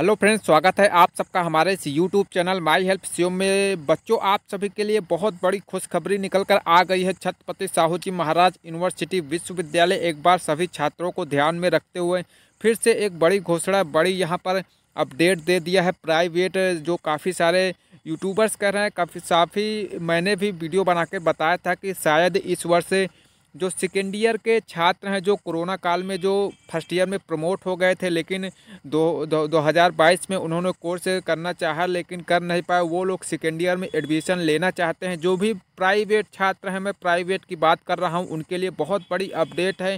hello friends स्वागत है आप सबका हमारे इस YouTube channel my help CO में बच्चों आप सभी के लिए बहुत बड़ी खुशखबरी निकल कर आ गई है छत्रपति साहू जी महाराज यूनिवर्सिटी विश्वविद्यालय एक बार सभी छात्रों को ध्यान में रखते हुए फिर से एक बड़ी घोषणा बड़ी यहाँ पर अपडेट दे दिया है प्राइवेट जो काफ़ी सारे यूट्यूबर्स कर रहे हैं काफ़ी काफ़ी मैंने भी वीडियो बना के बताया था कि शायद इस वर्ष जो सेकेंड ईयर के छात्र हैं जो कोरोना काल में जो फर्स्ट ईयर में प्रमोट हो गए थे लेकिन दो दो, दो हज़ार बाईस में उन्होंने कोर्स करना चाहा लेकिन कर नहीं पाए वो लोग सेकेंड ईयर में एडमिशन लेना चाहते हैं जो भी प्राइवेट छात्र हैं मैं प्राइवेट की बात कर रहा हूँ उनके लिए बहुत बड़ी अपडेट है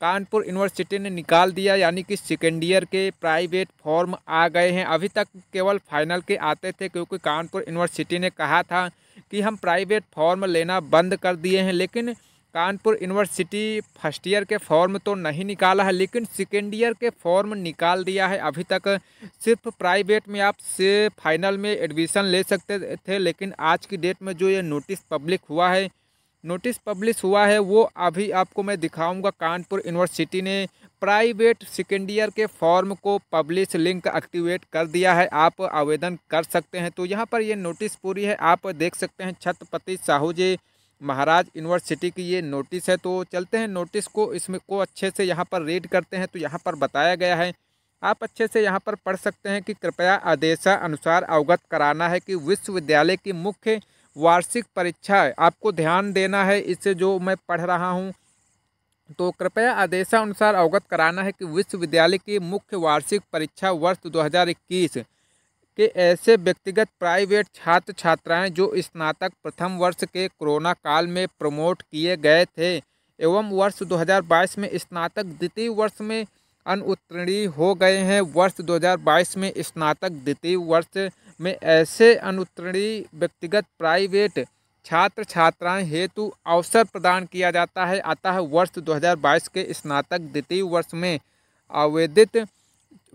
कानपुर यूनिवर्सिटी ने निकाल दिया यानी कि सेकेंड ईयर के प्राइवेट फॉर्म आ गए हैं अभी तक केवल फाइनल के आते थे क्योंकि कानपुर यूनिवर्सिटी ने कहा था कि हम प्राइवेट फॉर्म लेना बंद कर दिए हैं लेकिन कानपुर यूनिवर्सिटी फर्स्ट ईयर के फॉर्म तो नहीं निकाला है लेकिन सेकेंड ईयर के फॉर्म निकाल दिया है अभी तक सिर्फ प्राइवेट में आप से फाइनल में एडमिशन ले सकते थे लेकिन आज की डेट में जो ये नोटिस पब्लिक हुआ है नोटिस पब्लिश हुआ है वो अभी आपको मैं दिखाऊंगा कानपुर यूनिवर्सिटी ने प्राइवेट सेकेंड ईयर के फॉर्म को पब्लिश लिंक एक्टिवेट कर दिया है आप आवेदन कर सकते हैं तो यहाँ पर ये नोटिस पूरी है आप देख सकते हैं छत्रपति साहू जी महाराज यूनिवर्सिटी की ये नोटिस है तो चलते हैं नोटिस को इसमें को अच्छे से यहाँ पर रीड करते हैं तो यहाँ पर बताया गया है आप अच्छे से यहाँ पर पढ़ सकते हैं कि कृपया आदेशा अनुसार अवगत कराना है कि विश्वविद्यालय की मुख्य वार्षिक परीक्षा आपको ध्यान देना है इससे जो मैं पढ़ रहा हूँ तो कृपया आदेशा अनुसार अवगत कराना है कि विश्वविद्यालय की मुख्य वार्षिक परीक्षा वर्ष दो कि ऐसे व्यक्तिगत प्राइवेट छात्र छात्राएं जो स्नातक प्रथम वर्ष के कोरोना काल में प्रमोट किए गए थे एवं वर्ष 2022 में स्नातक द्वितीय वर्ष में अनुत्तीर्णी हो गए हैं वर्ष 2022 में स्नातक द्वितीय वर्ष में ऐसे अनुत्तीर्णी व्यक्तिगत प्राइवेट छात्र छात्राएं हेतु अवसर प्रदान किया जाता है अतः वर्ष 2022 के स्नातक द्वितीय वर्ष में आवेदित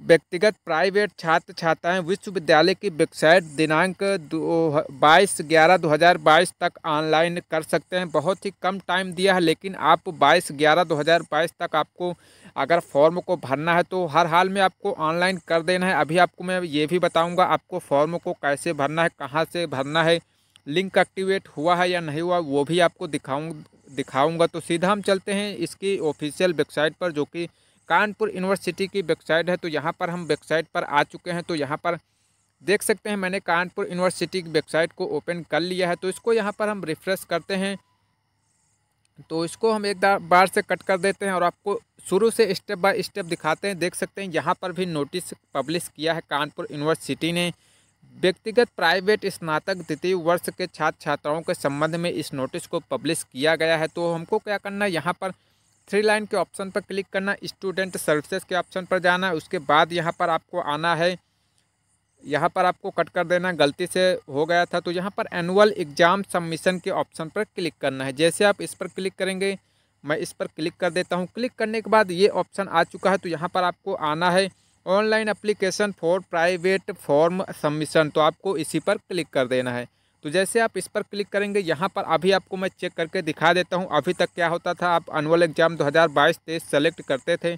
व्यक्तिगत प्राइवेट छात्र छात्राएं विश्वविद्यालय की वेबसाइट दिनांक दो बाईस ग्यारह दो हज़ार बाईस तक ऑनलाइन कर सकते हैं बहुत ही कम टाइम दिया है लेकिन आप बाईस ग्यारह दो हज़ार बाईस तक आपको अगर फॉर्म को भरना है तो हर हाल में आपको ऑनलाइन कर देना है अभी आपको मैं ये भी बताऊँगा आपको फॉर्म को कैसे भरना है कहाँ से भरना है लिंक एक्टिवेट हुआ है या नहीं हुआ वो भी आपको दिखाऊँ दिखाऊँगा तो सीधा हम चलते हैं इसकी ऑफिशियल वेबसाइट पर जो कि कानपुर यूनिवर्सिटी की वेबसाइट है तो यहाँ पर हम वेबसाइट पर आ चुके हैं तो यहाँ पर देख सकते हैं मैंने कानपुर यूनिवर्सिटी की वेबसाइट को ओपन कर लिया है तो इसको यहाँ पर हम रिफ्रेश करते हैं तो इसको हम एक बार से कट कर देते हैं और आपको शुरू से स्टेप बाय स्टेप दिखाते हैं देख सकते हैं यहाँ पर भी नोटिस पब्लिश किया है कानपुर यूनिवर्सिटी ने व्यक्तिगत प्राइवेट स्नातक द्वितीय वर्ष के छात्र छात्राओं के संबंध में इस नोटिस को पब्लिश किया गया है तो हमको क्या करना है यहाँ पर थ्री लाइन के ऑप्शन पर क्लिक करना स्टूडेंट सर्विसेज के ऑप्शन पर जाना उसके बाद यहाँ पर आपको आना है यहाँ पर आपको कट कर देना गलती से हो गया था तो यहाँ पर एनुअल एग्ज़ाम सबमिशन के ऑप्शन पर क्लिक करना है जैसे आप इस पर क्लिक करेंगे मैं इस पर क्लिक कर देता हूँ क्लिक करने के बाद ये ऑप्शन आ चुका है तो यहाँ पर आपको आना है online application for private form submission तो आपको इसी पर क्लिक कर देना है तो जैसे आप इस पर क्लिक करेंगे यहाँ पर अभी आपको मैं चेक करके दिखा देता हूँ अभी तक क्या होता था आप अनुअल एग्ज़ाम तेईस सेलेक्ट करते थे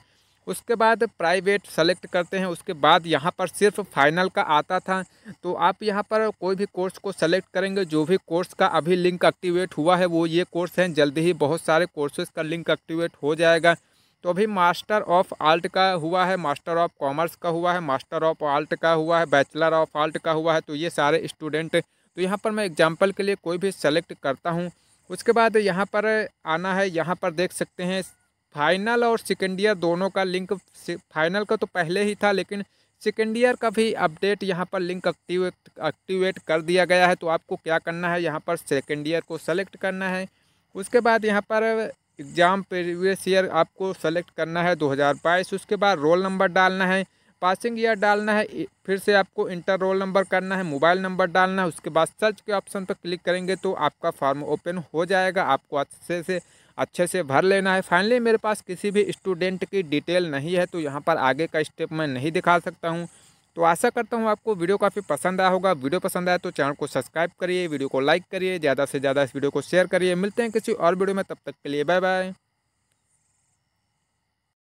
उसके बाद प्राइवेट सेलेक्ट करते हैं उसके बाद यहाँ पर सिर्फ फाइनल का आता था तो आप यहाँ पर कोई भी कोर्स को सेलेक्ट करेंगे जो भी कोर्स का अभी लिंक एक्टिवेट हुआ है वो ये कोर्स हैं जल्दी ही बहुत सारे कोर्सेज़ का लिंक एक्टिवेट हो जाएगा तो अभी मास्टर ऑफ आर्ट का हुआ है मास्टर ऑफ कॉमर्स का हुआ है मास्टर ऑफ आर्ट का हुआ है बैचलर ऑफ आर्ट का हुआ है तो ये सारे स्टूडेंट तो यहाँ पर मैं एग्जाम्पल के लिए कोई भी सेलेक्ट करता हूँ उसके बाद यहाँ पर आना है यहाँ पर देख सकते हैं फाइनल और सेकेंड ईयर दोनों का लिंक फाइनल का तो पहले ही था लेकिन सेकेंड ईयर का भी अपडेट यहाँ पर लिंक एक्टिवेट एक्टिवेट कर दिया गया है तो आपको क्या करना है यहाँ पर सेकेंड ईयर को सेलेक्ट करना है उसके बाद यहाँ पर एग्ज़ाम प्रीवियस ईयर आपको सेलेक्ट करना है 2022 उसके बाद रोल नंबर डालना है पासिंग ईयर डालना है फिर से आपको इंटर रोल नंबर करना है मोबाइल नंबर डालना है उसके बाद सर्च के ऑप्शन पर क्लिक करेंगे तो आपका फॉर्म ओपन हो जाएगा आपको अच्छे से अच्छे से भर लेना है फाइनली मेरे पास किसी भी स्टूडेंट की डिटेल नहीं है तो यहाँ पर आगे का स्टेप मैं नहीं दिखा सकता हूँ तो आशा करता हूँ आपको वीडियो काफ़ी पसंद आया होगा वीडियो पसंद आया तो चैनल को सब्सक्राइब करिए वीडियो को लाइक करिए ज़्यादा से ज़्यादा इस वीडियो को शेयर करिए मिलते हैं किसी और वीडियो में तब तक के लिए बाय बाय